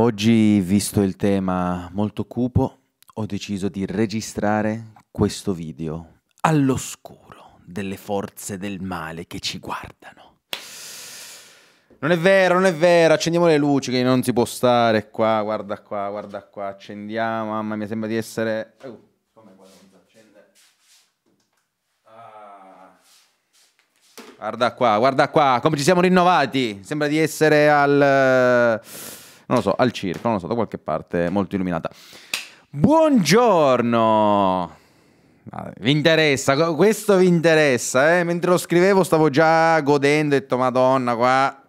Oggi, visto il tema molto cupo, ho deciso di registrare questo video all'oscuro delle forze del male che ci guardano. Non è vero, non è vero, accendiamo le luci che non si può stare qua, guarda qua, guarda qua, accendiamo, mamma mia, sembra di essere... Uh. Guarda qua, guarda qua, come ci siamo rinnovati. Sembra di essere al non lo so, al circo, non lo so, da qualche parte molto illuminata. Buongiorno! Vi interessa, questo vi interessa, eh? Mentre lo scrivevo stavo già godendo, ho detto madonna qua,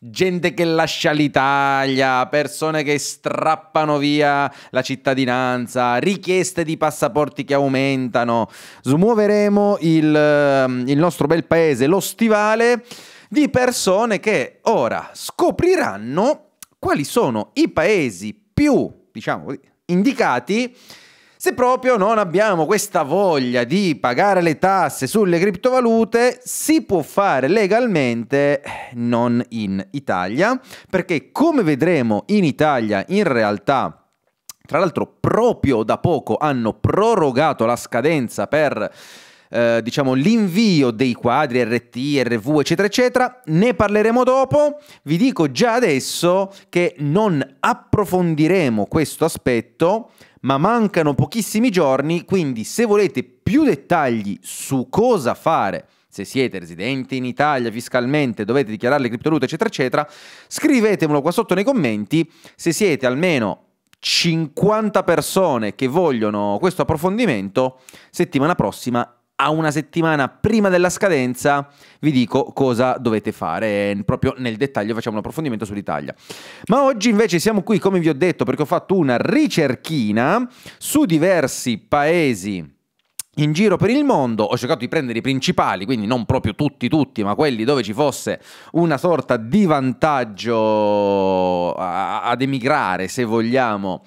gente che lascia l'Italia, persone che strappano via la cittadinanza, richieste di passaporti che aumentano. Smuoveremo il, ehm, il nostro bel paese, lo stivale, di persone che ora scopriranno quali sono i paesi più, diciamo, indicati se proprio non abbiamo questa voglia di pagare le tasse sulle criptovalute, si può fare legalmente non in Italia, perché come vedremo in Italia in realtà tra l'altro proprio da poco hanno prorogato la scadenza per eh, diciamo, l'invio dei quadri RT, RV, eccetera, eccetera. Ne parleremo dopo. Vi dico già adesso che non approfondiremo questo aspetto, ma mancano pochissimi giorni, quindi se volete più dettagli su cosa fare se siete residenti in Italia fiscalmente, dovete dichiarare le criptovalute, eccetera, eccetera, scrivetemelo qua sotto nei commenti. Se siete almeno 50 persone che vogliono questo approfondimento, settimana prossima a una settimana prima della scadenza vi dico cosa dovete fare, eh, proprio nel dettaglio facciamo un approfondimento sull'Italia. Ma oggi invece siamo qui, come vi ho detto, perché ho fatto una ricerchina su diversi paesi in giro per il mondo, ho cercato di prendere i principali, quindi non proprio tutti, tutti, ma quelli dove ci fosse una sorta di vantaggio ad emigrare, se vogliamo,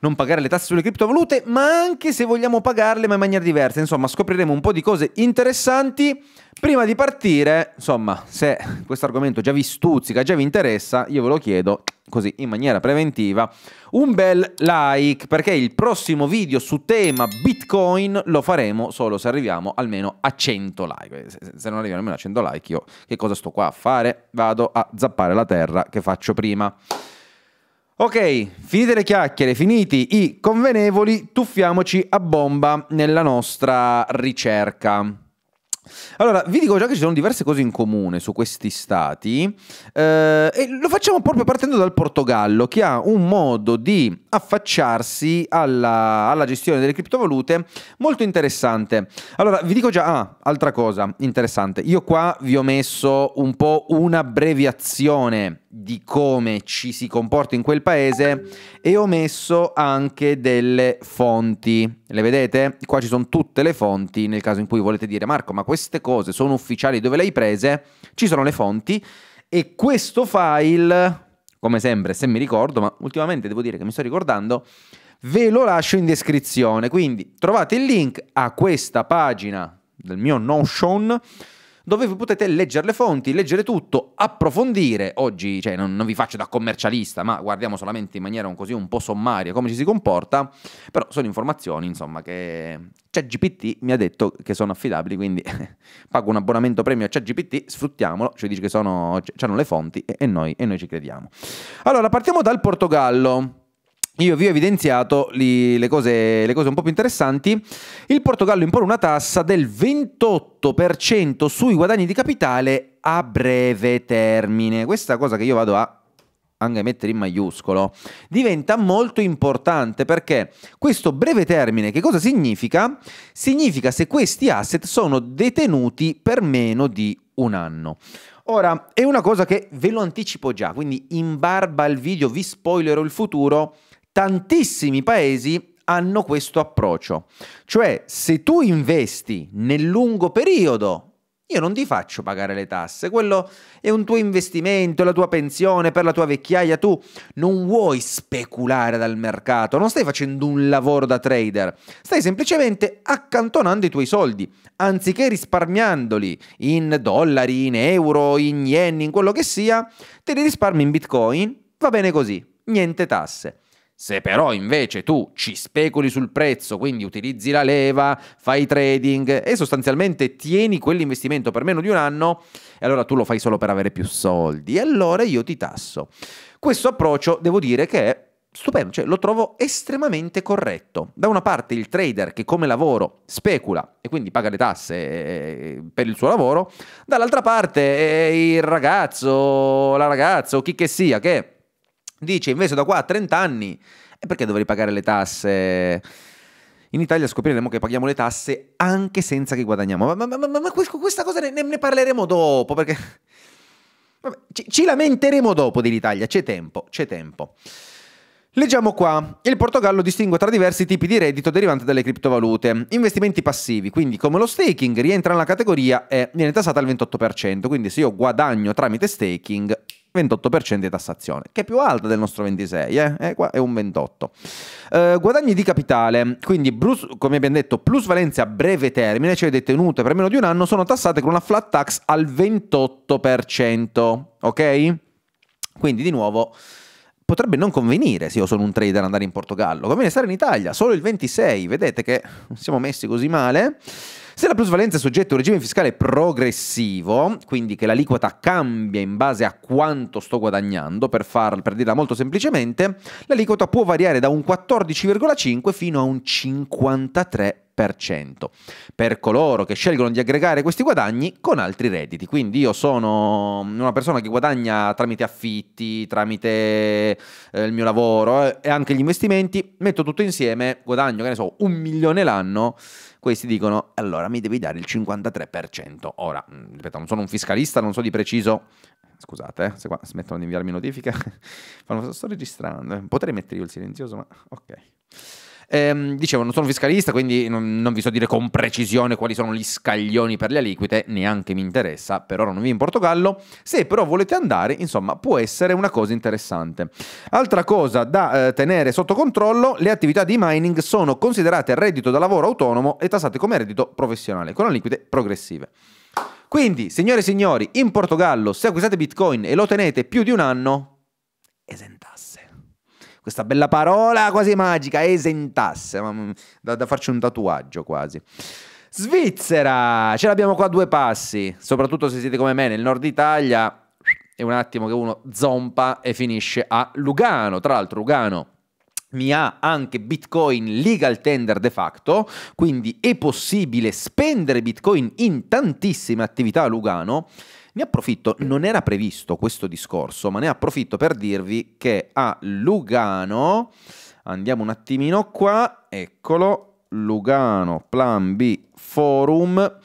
non pagare le tasse sulle criptovalute, ma anche se vogliamo pagarle ma in maniera diversa. Insomma, scopriremo un po' di cose interessanti. Prima di partire, insomma, se questo argomento già vi stuzzica, già vi interessa, io ve lo chiedo così in maniera preventiva un bel like perché il prossimo video su tema bitcoin lo faremo solo se arriviamo almeno a 100 like se non arriviamo almeno a 100 like io che cosa sto qua a fare vado a zappare la terra che faccio prima Ok, finite le chiacchiere, finiti i convenevoli, tuffiamoci a bomba nella nostra ricerca. Allora, vi dico già che ci sono diverse cose in comune su questi stati eh, e lo facciamo proprio partendo dal Portogallo che ha un modo di affacciarsi alla, alla gestione delle criptovalute molto interessante. Allora, vi dico già, ah, altra cosa interessante, io qua vi ho messo un po' un'abbreviazione di come ci si comporta in quel paese e ho messo anche delle fonti. Le vedete? Qua ci sono tutte le fonti nel caso in cui volete dire Marco, ma queste cose sono ufficiali dove le hai prese, ci sono le fonti e questo file, come sempre, se mi ricordo, ma ultimamente devo dire che mi sto ricordando, ve lo lascio in descrizione. Quindi trovate il link a questa pagina del mio Notion dove voi potete leggere le fonti, leggere tutto, approfondire. Oggi cioè, non, non, vi faccio da commercialista, ma guardiamo solamente in maniera un, così un po' sommaria come ci si comporta, però sono informazioni insomma che ChatGPT mi ha detto che sono affidabili, quindi pago un abbonamento premio a ChatGPT, sfruttiamolo, cioè dice che sono, hanno le fonti e, e, noi, e noi ci crediamo. Allora, partiamo dal Portogallo. Io vi ho evidenziato li, le, cose, le, cose, un po' più interessanti. Il Portogallo impone una tassa del 28% sui guadagni di capitale a breve termine. Questa cosa che io vado a anche mettere in maiuscolo, diventa molto importante perché questo breve termine che cosa significa? Significa se questi asset sono detenuti per meno di un anno. Ora, è una cosa che ve lo anticipo già, quindi in barba al video vi spoilerò il futuro tantissimi paesi hanno questo approccio. Cioè, se tu investi nel lungo periodo, io non ti faccio pagare le tasse, quello è un tuo investimento, la tua pensione, per la tua vecchiaia, tu non vuoi speculare dal mercato, non stai facendo un lavoro da trader, stai semplicemente accantonando i tuoi soldi, anziché risparmiandoli in dollari, in euro, in yen, in quello che sia, te li risparmi in bitcoin, va bene così, niente tasse. Se però invece tu ci speculi sul prezzo, quindi utilizzi la leva, fai trading e sostanzialmente tieni quell'investimento per meno di un anno, e allora tu lo fai solo per avere più soldi, e allora io ti tasso. Questo approccio devo dire che è stupendo, cioè lo trovo estremamente corretto. Da una parte il trader che come lavoro specula e quindi paga le tasse eh, per il suo lavoro, dall'altra parte il ragazzo, la ragazza o chi che sia che Dice invece da qua a 30 anni, e perché dovrei pagare le tasse? In Italia scopriremo che paghiamo le tasse anche senza che guadagniamo. Ma, ma, ma, ma questa cosa ne, ne, parleremo dopo, perché... Vabbè, ci, ci lamenteremo dopo dell'Italia, c'è tempo, c'è tempo. Leggiamo qua. Il Portogallo distingue tra diversi tipi di reddito derivante dalle criptovalute. Investimenti passivi, quindi come lo staking, rientra nella categoria e viene tassata al 28%, quindi se io guadagno tramite staking 28% di tassazione, che è più alta del nostro 26, eh? eh qua è un 28. Eh, guadagni di capitale, quindi Bruce, come abbiamo detto, plusvalenze a breve termine, cioè detenute per meno di un anno, sono tassate con una flat tax al 28%, ok? Quindi di nuovo potrebbe non convenire se io sono un trader andare in Portogallo, conviene stare in Italia, solo il 26, vedete che siamo messi così male. Se la plusvalenza è soggetta a un regime fiscale progressivo, quindi che l'aliquota cambia in base a quanto sto guadagnando, per, far, per dirla molto semplicemente, l'aliquota può variare da un 14,5 fino a un 53% per coloro che scelgono di aggregare questi guadagni con altri redditi. Quindi io sono una persona che guadagna tramite affitti, tramite eh, il mio lavoro eh, e anche gli investimenti, metto tutto insieme, guadagno, che ne so, un milione l'anno. Questi dicono allora mi devi dare il 53%. Ora, mm, ripeto, non sono un fiscalista, non so di preciso scusate, eh, se qua smettono di inviarmi notifiche, sto registrando, eh. potrei mettere io il silenzioso, ma ok. Ehm, dicevo, non sono fiscalista, quindi non, non vi so dire con precisione quali sono gli scaglioni per le aliquote, neanche mi interessa, per ora non vivo in Portogallo. Se però volete andare, insomma, può essere una cosa interessante. Altra cosa da eh, tenere sotto controllo, le attività di mining sono considerate reddito da lavoro autonomo e tassate come reddito professionale, con aliquote progressive. Quindi, signore e signori, in Portogallo, se acquistate Bitcoin e lo tenete più di un anno, esente questa bella parola quasi magica, esentasse, mm, da, da farci un tatuaggio quasi. Svizzera, ce l'abbiamo qua a due passi, soprattutto se siete come me nel nord Italia, è un attimo che uno zompa e finisce a Lugano, tra l'altro Lugano mi ha anche Bitcoin legal tender de facto, quindi è possibile spendere Bitcoin in tantissime attività a Lugano. Ne approfitto, mm. non era previsto questo discorso, ma ne approfitto per dirvi che a Lugano, andiamo un attimino qua, eccolo, Lugano Plan B Forum.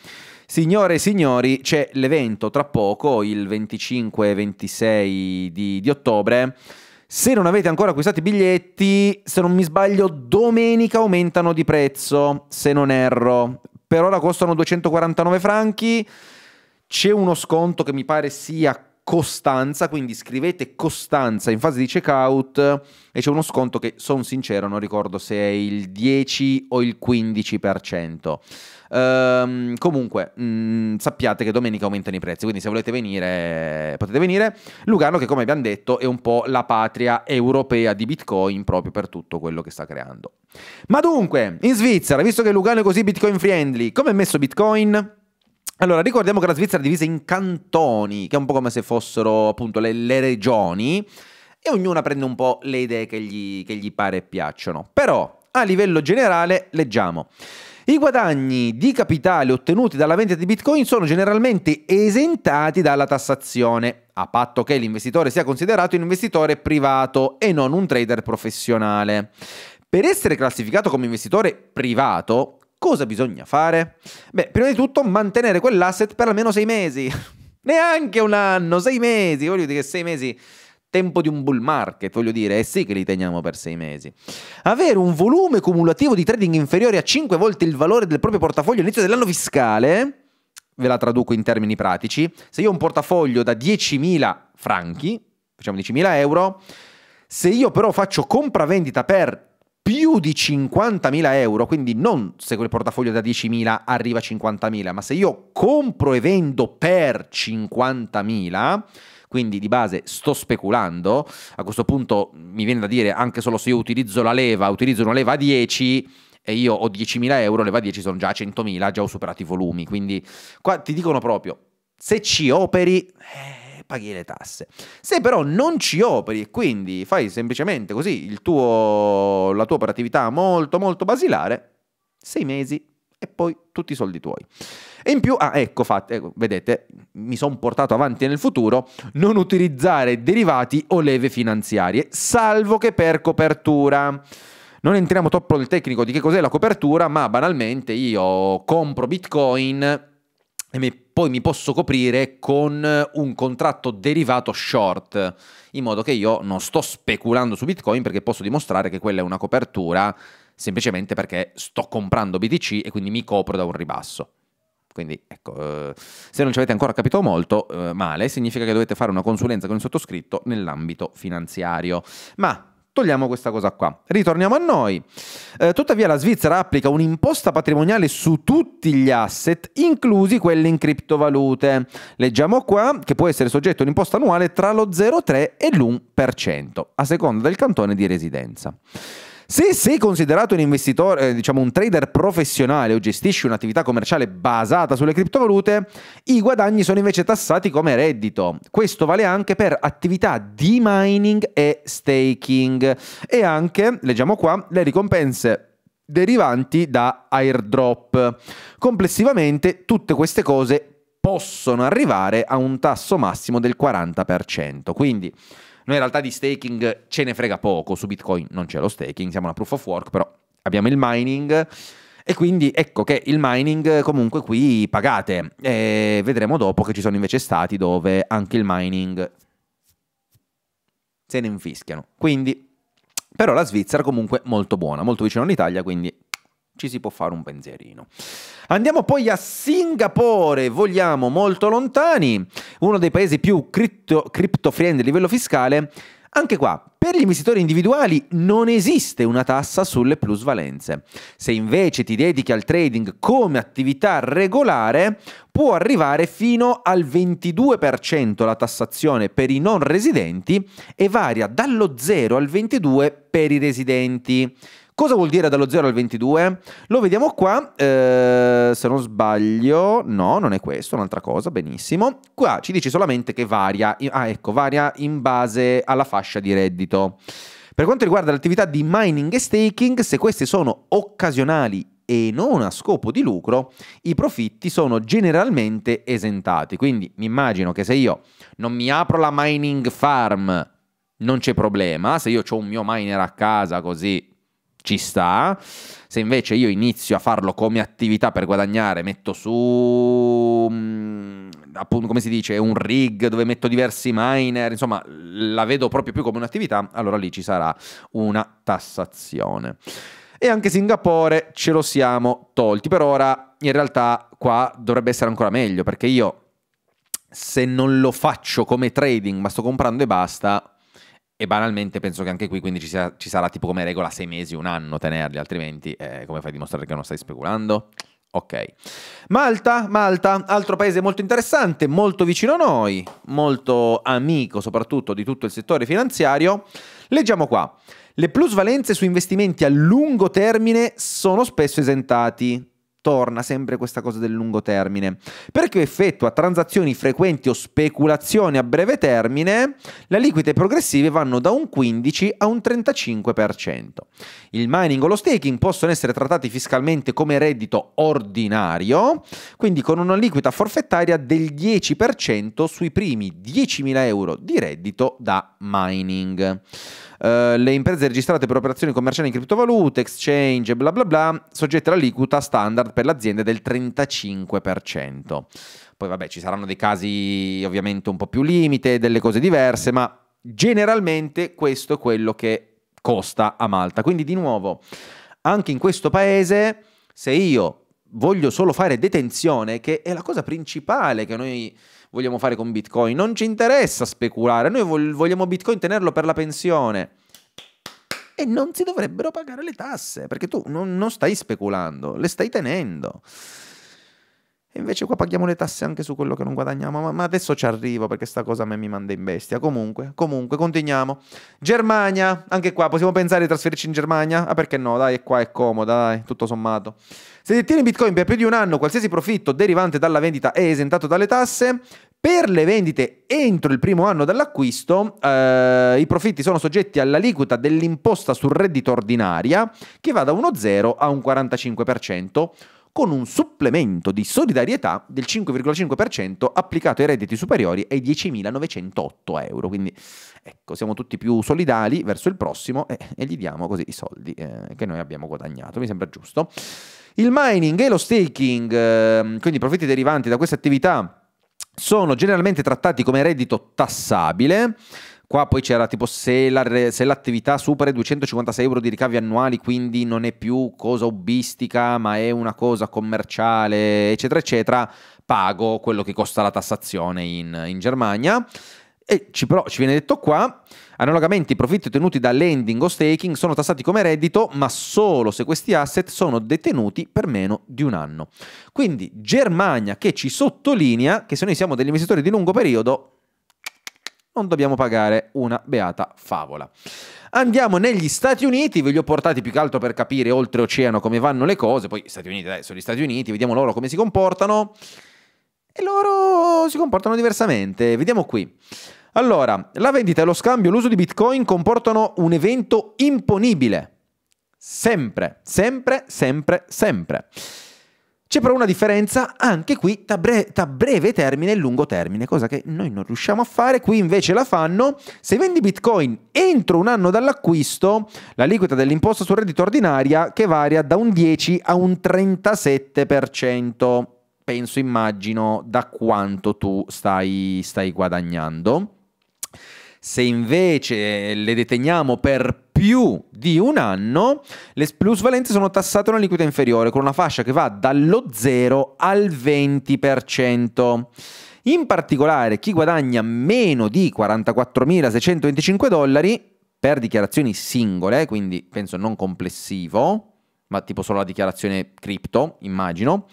Signore e signori, c'è l'evento tra poco, il 25 e 26 di, di ottobre. Se non avete ancora acquistato i biglietti, se non mi sbaglio, domenica aumentano di prezzo, se non erro. Per ora costano 249 franchi. C'è uno sconto che mi pare sia Costanza, quindi scrivete Costanza in fase di checkout e c'è uno sconto che, sono sincero, non ricordo se è il 10 o il 15%. Ehm, comunque, mh, mm, sappiate che domenica aumentano i prezzi, quindi se volete venire potete venire. Lugano che, come abbiamo detto, è un po' la patria europea di Bitcoin proprio per tutto quello che sta creando. Ma dunque, in Svizzera, visto che Lugano è così Bitcoin friendly, come è messo Bitcoin? Allora, ricordiamo che la Svizzera è divisa in cantoni, che è un po' come se fossero appunto le, le regioni, e ognuna prende un po' le idee che gli, che gli pare e piacciono. Però, a livello generale, leggiamo. I guadagni di capitale ottenuti dalla vendita di Bitcoin sono generalmente esentati dalla tassazione, a patto che l'investitore sia considerato un investitore privato e non un trader professionale. Per essere classificato come investitore privato, cosa bisogna fare? Beh, prima di tutto mantenere quell'asset per almeno sei mesi. Neanche un anno, sei mesi, voglio dire sei mesi tempo di un bull market, voglio dire, eh sì che li teniamo per sei mesi. Avere un volume cumulativo di trading inferiore a 5 volte il valore del proprio portafoglio all'inizio dell'anno fiscale, ve la traduco in termini pratici, se io ho un portafoglio da 10.000 franchi, facciamo 10.000 euro, se io però faccio compravendita per più di 50.000 euro, quindi non se quel portafoglio da 10.000 arriva a 50.000, ma se io compro e vendo per 50.000, quindi di base sto speculando, a questo punto mi viene da dire anche solo se io utilizzo la leva, utilizzo una leva a 10 e io ho 10.000 euro, leva a 10 sono già 100.000, già ho superato i volumi, quindi qua ti dicono proprio, se ci operi... Eh, paghi le tasse. Se però non ci operi e quindi fai semplicemente così tuo, la tua operatività molto molto basilare, sei mesi e poi tutti i soldi tuoi. E in più, ah, ecco, fate, ecco vedete, mi sono portato avanti nel futuro, non utilizzare derivati o leve finanziarie, salvo che per copertura. Non entriamo troppo nel tecnico di che cos'è la copertura, ma banalmente io compro bitcoin e poi mi posso coprire con eh, un contratto derivato short, in modo che io non sto speculando su Bitcoin perché posso dimostrare che quella è una copertura semplicemente perché sto comprando BTC e quindi mi copro da un ribasso. Quindi ecco, eh, se non ci avete ancora capito molto eh, male, significa che dovete fare una consulenza con il sottoscritto nell'ambito finanziario. Ma Togliamo questa cosa qua. Ritorniamo a noi. Eh, tuttavia la Svizzera applica un'imposta patrimoniale su tutti gli asset, inclusi quelli in criptovalute. Leggiamo qua che può essere soggetto a un'imposta annuale tra lo 0,3 e l'1%, a seconda del cantone di residenza. Se sei considerato un investitore, eh, diciamo un trader professionale o gestisci un'attività commerciale basata sulle criptovalute, i guadagni sono invece tassati come reddito. Questo vale anche per attività di mining e staking e anche, leggiamo qua, le ricompense derivanti da airdrop. Complessivamente tutte queste cose possono arrivare a un tasso massimo del 40%. Quindi noi in realtà di staking ce ne frega poco, su Bitcoin non c'è lo staking, siamo una proof of work, però abbiamo il mining. E quindi ecco che il mining comunque qui pagate. E vedremo dopo che ci sono invece stati dove anche il mining se ne infischiano. Quindi, però la Svizzera comunque molto buona, molto vicino all'Italia, quindi ci si può fare un pensierino. Andiamo poi a Singapore, vogliamo molto lontani, uno dei paesi più cripto, cripto friendly a livello fiscale. Anche qua, per gli investitori individuali non esiste una tassa sulle plusvalenze. Se invece ti dedichi al trading come attività regolare, può arrivare fino al 22% la tassazione per i non residenti e varia dallo 0 al 22 per i residenti. Cosa vuol dire dallo 0 al 22? Lo vediamo qua, eh, se non sbaglio, no, non è questo, un'altra cosa, benissimo. Qua ci dice solamente che varia, ah ecco, varia in base alla fascia di reddito. Per quanto riguarda l'attività di mining e staking, se queste sono occasionali e non a scopo di lucro, i profitti sono generalmente esentati. Quindi mi immagino che se io non mi apro la mining farm non c'è problema, se io ho un mio miner a casa così ci sta. Se invece io inizio a farlo come attività per guadagnare, metto su mm, appunto come si dice, un rig dove metto diversi miner, insomma, la vedo proprio più come un'attività, allora lì ci sarà una tassazione. E anche Singapore ce lo siamo tolti, per ora in realtà qua dovrebbe essere ancora meglio, perché io se non lo faccio come trading, ma sto comprando e basta, e banalmente penso che anche qui quindi ci, sia, ci sarà tipo come regola sei mesi, un anno tenerli, altrimenti eh, come fai a dimostrare che non stai speculando? Ok. Malta, Malta, altro paese molto interessante, molto vicino a noi, molto amico soprattutto di tutto il settore finanziario. Leggiamo qua. Le plusvalenze su investimenti a lungo termine sono spesso esentati torna sempre questa cosa del lungo termine. Per chi effettua transazioni frequenti o speculazioni a breve termine, le aliquote progressive vanno da un 15 a un 35%. Il mining o lo staking possono essere trattati fiscalmente come reddito ordinario, quindi con una liquida forfettaria del 10% sui primi 10.000 euro di reddito da mining. Eh, le imprese registrate per operazioni commerciali in criptovalute, exchange e bla bla bla, soggette all'aliquota standard per l'azienda del 35%. Poi vabbè, ci saranno dei casi ovviamente un po' più limite, delle cose diverse, ma generalmente questo è quello che costa a Malta. Quindi di nuovo, anche in questo paese, se io voglio solo fare detenzione, che è la cosa principale che noi vogliamo fare con Bitcoin. Non ci interessa speculare, noi vogliamo Bitcoin tenerlo per la pensione. E non si dovrebbero pagare le tasse, perché tu non, non stai speculando, le stai tenendo. E invece qua paghiamo le tasse anche su quello che non guadagniamo. Ma, ma adesso ci arrivo perché sta cosa a me mi manda in bestia. Comunque, comunque, continuiamo. Germania, anche qua possiamo pensare di trasferirci in Germania? Ah, perché no? Dai, qua è comoda, dai, tutto sommato. Se detieni Bitcoin per più di un anno, qualsiasi profitto derivante dalla vendita è esentato dalle tasse. Per le vendite entro il primo anno dall'acquisto, eh, i profitti sono soggetti all'aliquota dell'imposta sul reddito ordinaria, che va da uno 0 a un 45% con un supplemento di solidarietà del 5,5% applicato ai redditi superiori ai 10.908 euro. Quindi ecco, siamo tutti più solidali verso il prossimo e, e gli diamo così i soldi eh, che noi abbiamo guadagnato. Mi sembra giusto. Il mining e lo staking, eh, quindi i profitti derivanti da queste attività, sono generalmente trattati come reddito tassabile. Qua poi c'era tipo se, la, se l'attività supera i 256 euro di ricavi annuali, quindi non è più cosa hobbistica, ma è una cosa commerciale, eccetera, eccetera, pago quello che costa la tassazione in, in Germania. E ci, però ci viene detto qua, analogamente i profitti ottenuti da lending o staking sono tassati come reddito, ma solo se questi asset sono detenuti per meno di un anno. Quindi Germania che ci sottolinea che se noi siamo degli investitori di lungo periodo non dobbiamo pagare una beata favola. Andiamo negli Stati Uniti, ve li ho portati più che altro per capire oltreoceano come vanno le cose, poi Stati Uniti, dai, sono gli Stati Uniti, vediamo loro come si comportano. E loro si comportano diversamente, vediamo qui. Allora, la vendita e lo scambio, l'uso di Bitcoin comportano un evento imponibile. Sempre, sempre, sempre, sempre. C'è però una differenza anche qui tra, bre breve termine e lungo termine, cosa che noi non riusciamo a fare, qui invece la fanno. Se vendi Bitcoin entro un anno dall'acquisto, l'aliquota dell'imposta sul reddito ordinaria che varia da un 10 a un 37%, penso, immagino, da quanto tu stai, stai guadagnando. Se invece le deteniamo per più di un anno, le plusvalenze sono tassate a una liquida inferiore con una fascia che va dallo 0 al 20%. In particolare, chi guadagna meno di 44.625 dollari per dichiarazioni singole, quindi penso non complessivo, ma tipo solo la dichiarazione cripto, immagino,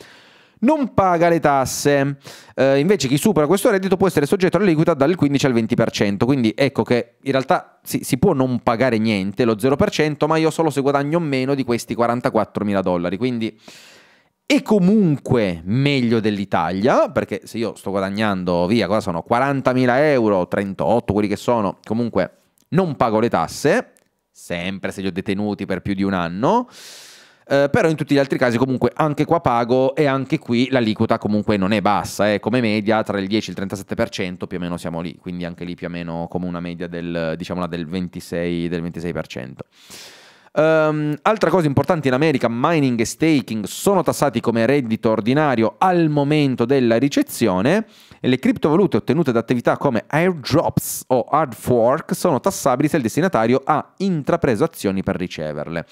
non paga le tasse. Eh, invece chi supera questo reddito può essere soggetto all'aliquota dal 15 al 20%. Quindi ecco che in realtà si, si può non pagare niente, lo 0%, ma io solo se guadagno meno di questi 44 mila dollari. Quindi è comunque meglio dell'Italia, perché se io sto guadagnando, via, cosa sono? 40.000 euro, 38, quelli che sono, comunque non pago le tasse, sempre se li ho detenuti per più di un anno. Eh, però in tutti gli altri casi comunque anche qua pago e anche qui l'aliquota comunque non è bassa, è eh, come media tra il 10 e il 37% più o meno siamo lì, quindi anche lì più o meno come una media del, diciamo, del 26%. Del 26%. Um, ehm, altra cosa importante in America, mining e staking sono tassati come reddito ordinario al momento della ricezione e le criptovalute ottenute da attività come airdrops o hard fork sono tassabili se il destinatario ha intrapreso azioni per riceverle.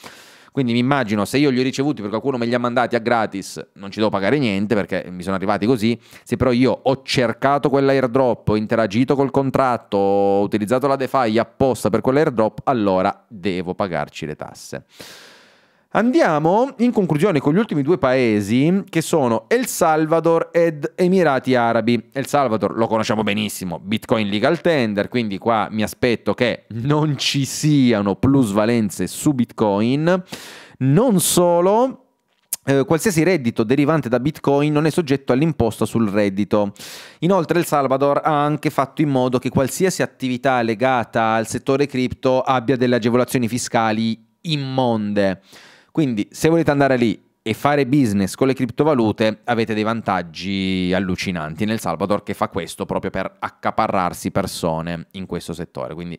Quindi mi immagino se io li ho ricevuti perché qualcuno me li ha mandati a gratis, non ci devo pagare niente perché mi sono arrivati così. Se però io ho cercato quell'airdrop, ho interagito col contratto, ho utilizzato la DeFi apposta per quell'airdrop, allora devo pagarci le tasse. Andiamo in conclusione con gli ultimi due paesi che sono El Salvador ed Emirati Arabi. El Salvador lo conosciamo benissimo, Bitcoin legal tender, quindi qua mi aspetto che non ci siano plusvalenze su Bitcoin. Non solo, eh, qualsiasi reddito derivante da Bitcoin non è soggetto all'imposta sul reddito. Inoltre il Salvador ha anche fatto in modo che qualsiasi attività legata al settore cripto abbia delle agevolazioni fiscali immonde. Quindi se volete andare lì e fare business con le criptovalute avete dei vantaggi allucinanti nel Salvador che fa questo proprio per accaparrarsi persone in questo settore. Quindi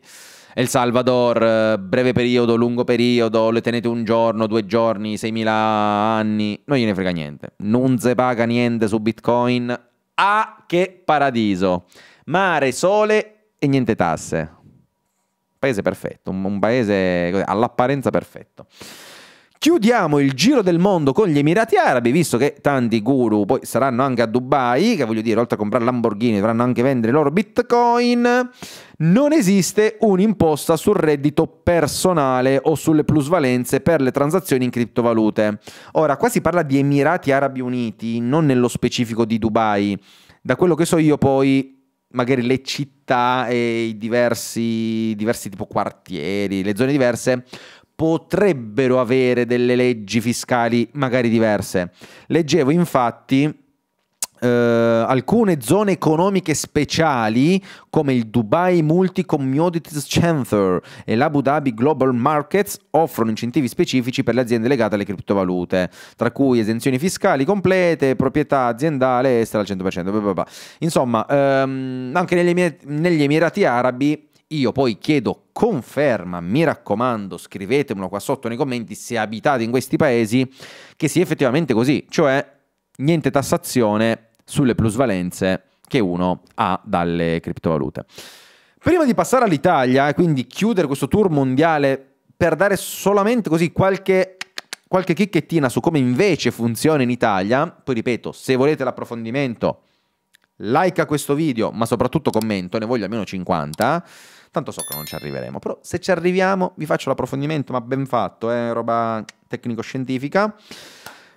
El Salvador, eh, breve periodo, lungo periodo, le tenete un giorno, due giorni, 6.000 anni, non gliene frega niente. Non se paga niente su Bitcoin. Ah, che paradiso! Mare, sole e niente tasse. Paese perfetto, un, un paese all'apparenza perfetto. Chiudiamo il giro del mondo con gli Emirati Arabi, visto che tanti guru poi saranno anche a Dubai, che voglio dire, oltre a comprare Lamborghini dovranno anche vendere i loro bitcoin. Non esiste un'imposta sul reddito personale o sulle plusvalenze per le transazioni in criptovalute. Ora, qua si parla di Emirati Arabi Uniti, non nello specifico di Dubai. Da quello che so io poi magari le città e i diversi, diversi tipo quartieri, le zone diverse potrebbero avere delle leggi fiscali magari diverse. Leggevo infatti Uh, alcune zone economiche speciali come il Dubai Multi Commodities Center e l'Abu Dhabi Global Markets offrono incentivi specifici per le aziende legate alle criptovalute, tra cui esenzioni fiscali complete, proprietà aziendale estera al 100%. Blah blah blah. Insomma, um, anche negli, Emirati Arabi io poi chiedo conferma, mi raccomando, scrivetemelo qua sotto nei commenti se abitate in questi paesi, che sia effettivamente così, cioè niente tassazione sulle plusvalenze che uno ha dalle criptovalute. Prima di passare all'Italia e quindi chiudere questo tour mondiale per dare solamente così qualche qualche chicchettina su come invece funziona in Italia. Poi ripeto, se volete l'approfondimento, like a questo video, ma soprattutto commento, ne voglio almeno 50. Tanto so che non ci arriveremo, però se ci arriviamo vi faccio l'approfondimento, ma ben fatto, è eh, roba tecnico-scientifica.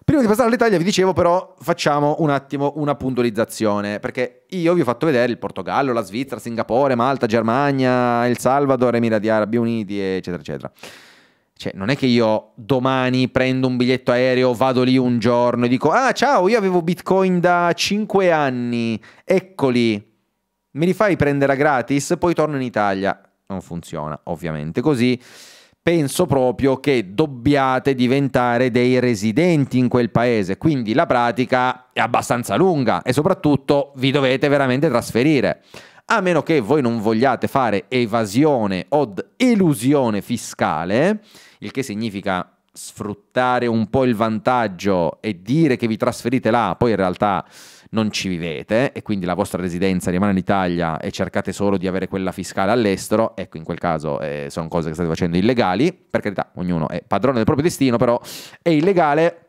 Prima di passare all'Italia vi dicevo però facciamo un attimo una puntualizzazione, perché io vi ho fatto vedere il Portogallo, la Svizzera, Singapore, Malta, Germania, El Salvador, Emirati Arabi Uniti, eccetera, eccetera. Cioè, non è che io domani prendo un biglietto aereo, vado lì un giorno e dico, ah ciao, io avevo Bitcoin da 5 anni, eccoli, mi rifai prendere a gratis, poi torno in Italia. Non funziona, ovviamente così. Penso proprio che dobbiate diventare dei residenti in quel paese, quindi la pratica è abbastanza lunga e soprattutto vi dovete veramente trasferire. A meno che voi non vogliate fare evasione o elusione fiscale, il che significa sfruttare un po' il vantaggio e dire che vi trasferite là, poi in realtà non ci vivete e quindi la vostra residenza rimane in Italia e cercate solo di avere quella fiscale all'estero, ecco in quel caso eh, sono cose che state facendo illegali, per carità ognuno è padrone del proprio destino, però è illegale.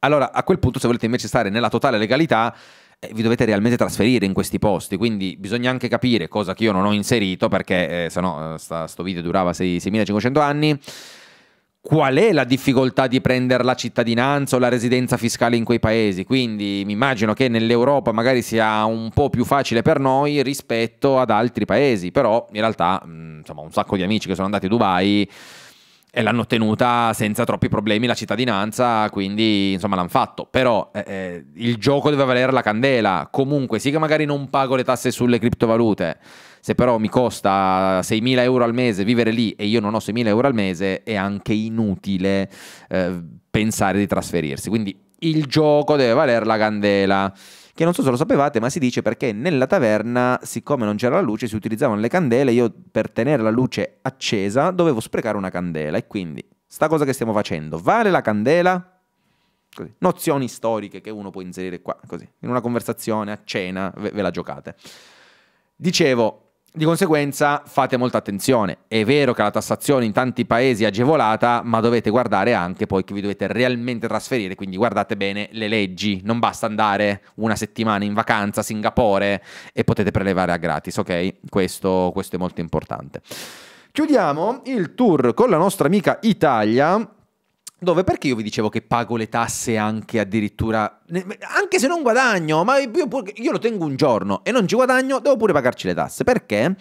Allora a quel punto se volete invece stare nella totale legalità eh, vi dovete realmente trasferire in questi posti, quindi bisogna anche capire cosa che io non ho inserito perché eh, sennò no, eh, sto video durava 6500 anni qual è la difficoltà di prendere la cittadinanza o la residenza fiscale in quei paesi. Quindi mi immagino che nell'Europa magari sia un po' più facile per noi rispetto ad altri paesi, però in realtà mm, insomma, un sacco di amici che sono andati a Dubai e l'hanno ottenuta senza troppi problemi la cittadinanza, quindi insomma l'hanno fatto. Però eh, eh il gioco deve valere la candela. Comunque, sì che magari non pago le tasse sulle criptovalute, se però mi costa 6.000 euro al mese vivere lì e io non ho 6.000 euro al mese, è anche inutile eh, pensare di trasferirsi. Quindi il gioco deve valere la candela che non so se lo sapevate, ma si dice perché nella taverna, siccome non c'era la luce, si utilizzavano le candele, io per tenere la luce accesa dovevo sprecare una candela e quindi sta cosa che stiamo facendo, vale la candela? Così. Nozioni storiche che uno può inserire qua, così, in una conversazione a cena ve, ve la giocate. Dicevo, di conseguenza fate molta attenzione. È vero che la tassazione in tanti paesi è agevolata, ma dovete guardare anche poi che vi dovete realmente trasferire, quindi guardate bene le leggi. Non basta andare una settimana in vacanza a Singapore e potete prelevare a gratis, ok? Questo, questo è molto importante. Chiudiamo il tour con la nostra amica Italia dove? Perché io vi dicevo che pago le tasse anche addirittura, anche se non guadagno, ma io, io lo tengo un giorno e non ci guadagno, devo pure pagarci le tasse. Perché?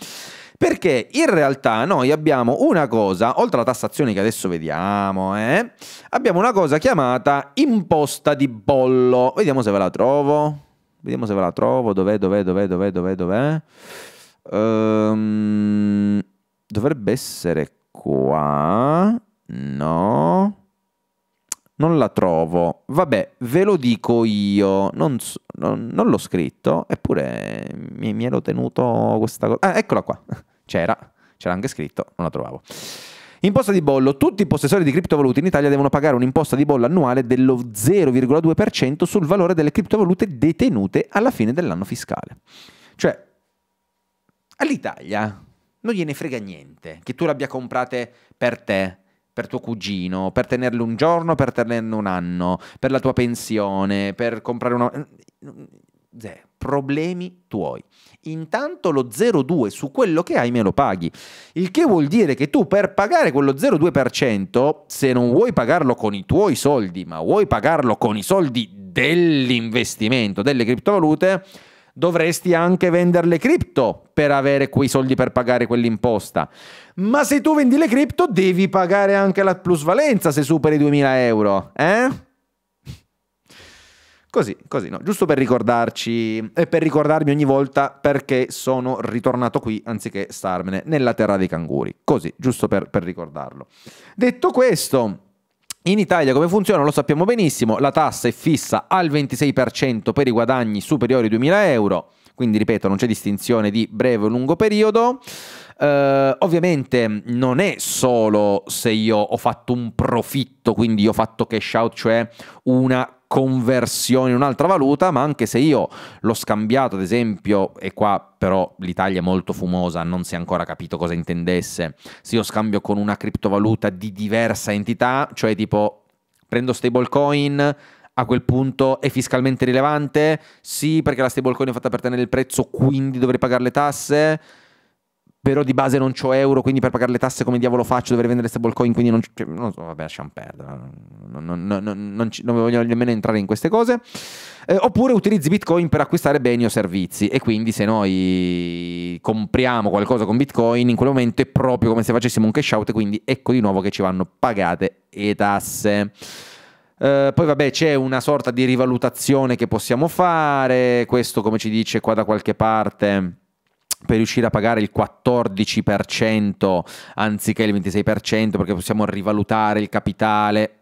Perché in realtà noi abbiamo una cosa, oltre alla tassazione che adesso vediamo, eh, abbiamo una cosa chiamata imposta di bollo. Vediamo se ve la trovo. Vediamo se ve la trovo. Dov'è, dov'è, dov'è, dov'è, dov'è, dov'è? Um, dovrebbe essere qua. No non la trovo. Vabbè, ve lo dico io, non, so, non, non l'ho scritto, eppure mi, mi ero tenuto questa cosa. Ah, eccola qua, c'era, c'era anche scritto, non la trovavo. Imposta di bollo. Tutti i possessori di criptovalute in Italia devono pagare un'imposta di bollo annuale dello 0,2% sul valore delle criptovalute detenute alla fine dell'anno fiscale. Cioè, all'Italia non gliene frega niente che tu le abbia comprate per te, per tuo cugino, per tenerlo un giorno, per tenerlo un anno, per la tua pensione, per comprare una... Eh, zero. Problemi tuoi. Intanto lo 0,2 su quello che hai me lo paghi. Il che vuol dire che tu per pagare quello 0,2%, se non vuoi pagarlo con i tuoi soldi, ma vuoi pagarlo con i soldi dell'investimento, delle criptovalute, dovresti anche vendere le cripto per avere quei soldi per pagare quell'imposta. Ma se tu vendi le cripto devi pagare anche la plusvalenza se superi i 2000 euro, eh? Così, così, no? Giusto per ricordarci e eh, per ricordarmi ogni volta perché sono ritornato qui anziché starmene nella terra dei canguri. Così, giusto per, per ricordarlo. Detto questo, in Italia come funziona lo sappiamo benissimo, la tassa è fissa al 26% per i guadagni superiori ai 2.000 euro, quindi ripeto non c'è distinzione di breve o lungo periodo. Eh, ovviamente non è solo se io ho fatto un profitto, quindi ho fatto cash out, cioè una conversione in un'altra valuta, ma anche se io l'ho scambiato, ad esempio, e qua però l'Italia è molto fumosa, non si è ancora capito cosa intendesse, se io scambio con una criptovaluta di diversa entità, cioè tipo prendo stablecoin, a quel punto è fiscalmente rilevante? Sì, perché la stablecoin è fatta per tenere il prezzo, quindi dovrei pagare le tasse? però di base non ho euro, quindi per pagare le tasse come diavolo faccio, dovrei vendere stablecoin, quindi non, cioè, non so, vabbè, lasciamo perdere, non, non, non, non, non voglio nemmeno entrare in queste cose. Eh, oppure utilizzi Bitcoin per acquistare beni o servizi e quindi se noi compriamo qualcosa con Bitcoin in quel momento è proprio come se facessimo un cash out e quindi ecco di nuovo che ci vanno pagate le tasse. Uh, poi vabbè c'è una sorta di rivalutazione che possiamo fare, questo come ci dice qua da qualche parte per riuscire a pagare il 14% anziché il 26% perché possiamo rivalutare il capitale.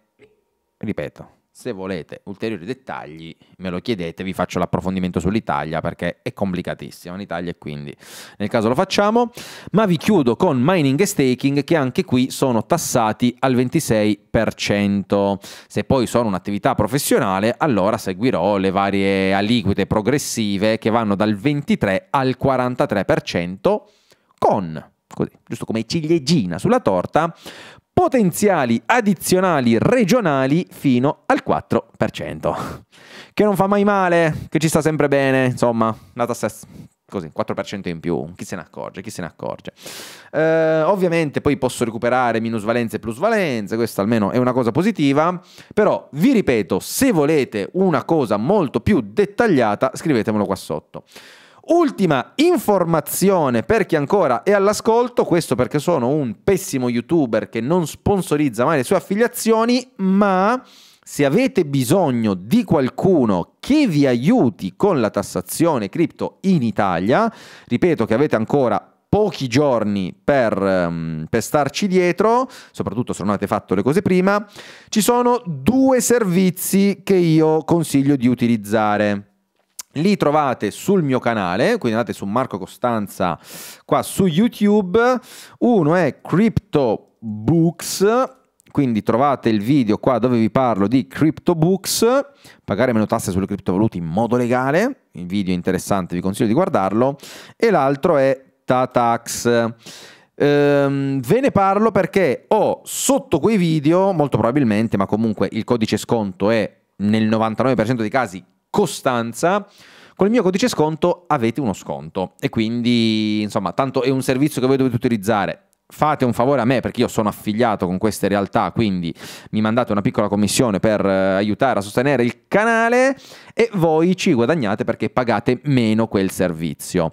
Ripeto, se volete ulteriori dettagli me lo chiedete, vi faccio l'approfondimento sull'Italia perché è complicatissima Italia e quindi nel caso lo facciamo. Ma vi chiudo con mining e staking che anche qui sono tassati al 26%. Se poi sono un'attività professionale allora seguirò le varie aliquote progressive che vanno dal 23 al 43% con così, giusto come ciliegina sulla torta, potenziali addizionali regionali fino al 4%, che non fa mai male, che ci sta sempre bene, insomma, una tassa così, 4% in più, chi se ne accorge, chi se ne accorge. Eh, ovviamente poi posso recuperare minusvalenze e plusvalenze, questa almeno è una cosa positiva, però vi ripeto, se volete una cosa molto più dettagliata, scrivetemelo qua sotto. Ultima informazione per chi ancora è all'ascolto, questo perché sono un pessimo youtuber che non sponsorizza mai le sue affiliazioni, ma se avete bisogno di qualcuno che vi aiuti con la tassazione cripto in Italia, ripeto che avete ancora pochi giorni per, ehm, per, starci dietro, soprattutto se non avete fatto le cose prima, ci sono due servizi che io consiglio di utilizzare. Li trovate sul mio canale, quindi andate su Marco Costanza qua su YouTube. Uno è Crypto Books, quindi trovate il video qua dove vi parlo di CryptoBooks, pagare meno tasse sulle criptovalute in modo legale, il video è interessante, vi consiglio di guardarlo, e l'altro è Tatax. Ehm, ve ne parlo perché ho sotto quei video, molto probabilmente, ma comunque il codice sconto è nel 99% dei casi Costanza. Con il mio codice sconto avete uno sconto e quindi insomma tanto è un servizio che voi dovete utilizzare fate un favore a me perché io sono affiliato con queste realtà, quindi mi mandate una piccola commissione per eh, aiutare a sostenere il canale e voi ci guadagnate perché pagate meno quel servizio.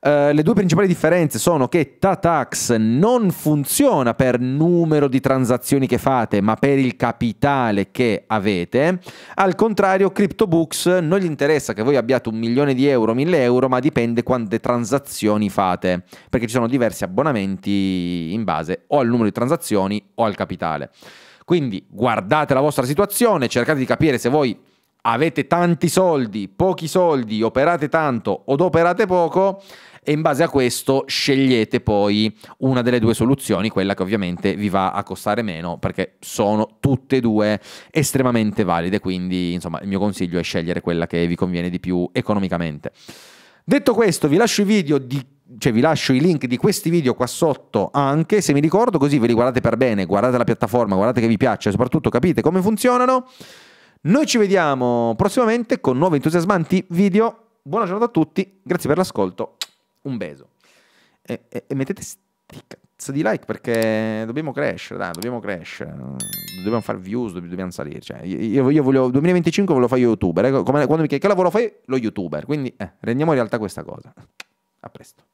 Eh, le due principali differenze sono che Tatax non funziona per numero di transazioni che fate, ma per il capitale che avete. Al contrario, CryptoBooks non gli interessa che voi abbiate un milione di euro, mille euro, ma dipende quante transazioni fate, perché ci sono diversi abbonamenti in base o al numero di transazioni o al capitale. Quindi guardate la vostra situazione, cercate di capire se voi avete tanti soldi, pochi soldi, operate tanto od operate poco e in base a questo scegliete poi una delle due soluzioni, quella che ovviamente vi va a costare meno perché sono tutte e due estremamente valide, quindi insomma il mio consiglio è scegliere quella che vi conviene di più economicamente. Detto questo, vi lascio i video di cioè vi lascio i link di questi video qua sotto anche se mi ricordo così ve li guardate per bene, guardate la piattaforma, guardate che vi piace, soprattutto capite come funzionano. Noi ci vediamo prossimamente con nuovi entusiasmanti video. Buona giornata a tutti, grazie per l'ascolto un beso. E, e, e mettete sti cazzo di like perché dobbiamo crescere, dai, dobbiamo crescere. Dobbiamo fare views, dobbiamo salire. Cioè, io, io voglio, 2025 voglio fare youtuber. Eh? Come, quando mi chiedi che lavoro fai, lo youtuber. Quindi eh, rendiamo realtà questa cosa. A presto.